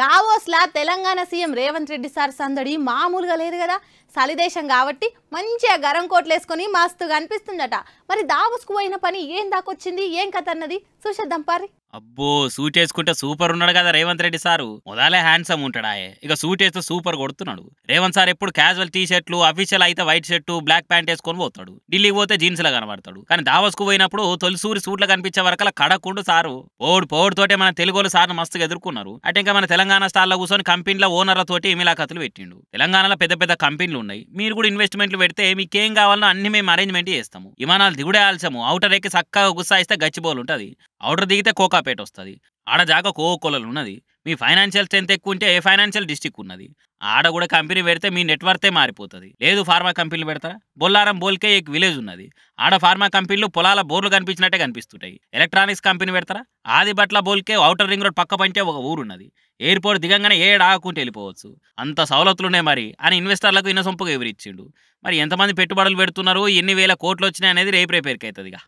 Davos లా Telangana CM Revanth Reddy sir సందడి మామూలుగా లేదు కదా చలిదేశం కాబట్టి మంచిగా గరం కోట్లు వేసుకొని మస్తుగా అనిపిస్తుందట మరి దావోస్కు పోయిన పని ఏం దాకొచ్చింది ఏం కథ అన్నది చూసేద్దాం పారి అబ్బో సూట్ వేసుకుంటే సూపర్ ఉన్నాడు కదా రేవంత్ రెడ్డి సారు మొదలే హ్యాండ్సమ్ ఉంటాడాయే ఇక సూట్ వేస్తే సూపర్ కొడుతున్నాడు రేవంత్ సార్ ఎప్పుడు క్యాజువల్ టీ షర్ట్లు అఫీషియల్ అయితే వైట్ షర్టు బ్లాక్ ప్యాంట్ వేసుకొని పోతాడు ఢిల్లీకి పోతే జీన్స్ లా కనబడతాడు కానీ దావస్కు పోయినప్పుడు తొలిసూరి సూట్లు కనిపించే వరకు కడకుండా సారు పోడు పోడుతోటే మన తెలుగులో సార్ మస్తుగా ఎదుర్కొన్నారు అంటే ఇంకా మన తెలంగాణ తెలంగాణ స్టార్లో కూర్చొని కంపెనీల ఓనర్లతోటి కథలు పెట్టిండు తెలంగాణలో పెద్ద పెద్ద కంపెనీలు ఉన్నాయి మీరు కూడా ఇన్వెస్ట్మెంట్లు పెడితే మీకు ఏం కావాలన్నా అన్ని మేము అరేంజ్మెంట్ చేస్తాము విమానాలు దిగుడే ఆల్సము అవుటర్ ఎక్కి చక్కగా గుస్సాయిస్తే గచ్చిబోలు ఉంటుంది ఔటర్ దిగితే కోకాపేట వస్తుంది ఆడ జాగా కోకోలలు ఉన్నది మీ ఫైనాన్షియల్ స్ట్రెంత్ ఎక్కువ ఉంటే ఏ ఫైనాన్షియల్ డిస్టిక్ ఉన్నది ఆడ కూడా కంపెనీ పెడితే మీ నెట్వర్తే మారిపోతుంది లేదు ఫార్మా కంపెనీలు పెడతారా బొల్లారం బోల్కే ఎక్ విలేజ్ ఉన్నది ఆడ ఫార్మా కంపెనీలు పొలాల బోర్లు కనిపించినట్టే కనిపిస్తుంటాయి ఎలక్ట్రానిక్స్ కంపెనీ పెడతారా ఆదిబట్ల బోల్కే ఔటర్ రింగ్ రోడ్ పక్క పంటే ఒక ఊరు ఉన్నది ఎయిర్పోర్ట్ దిగంగానే ఏడు ఆకుంటే వెళ్ళిపోవచ్చు అంత సవలతులునే మరి అని ఇన్వెస్టర్లకు ఇన్న సొంపుగా ఎవరిచ్చిండు మరి ఎంతమంది పెట్టుబడులు పెడుతున్నారు ఎన్ని వేల కోట్లు వచ్చినాయి అనేది రేపు రేపేరికైతుంది ఇక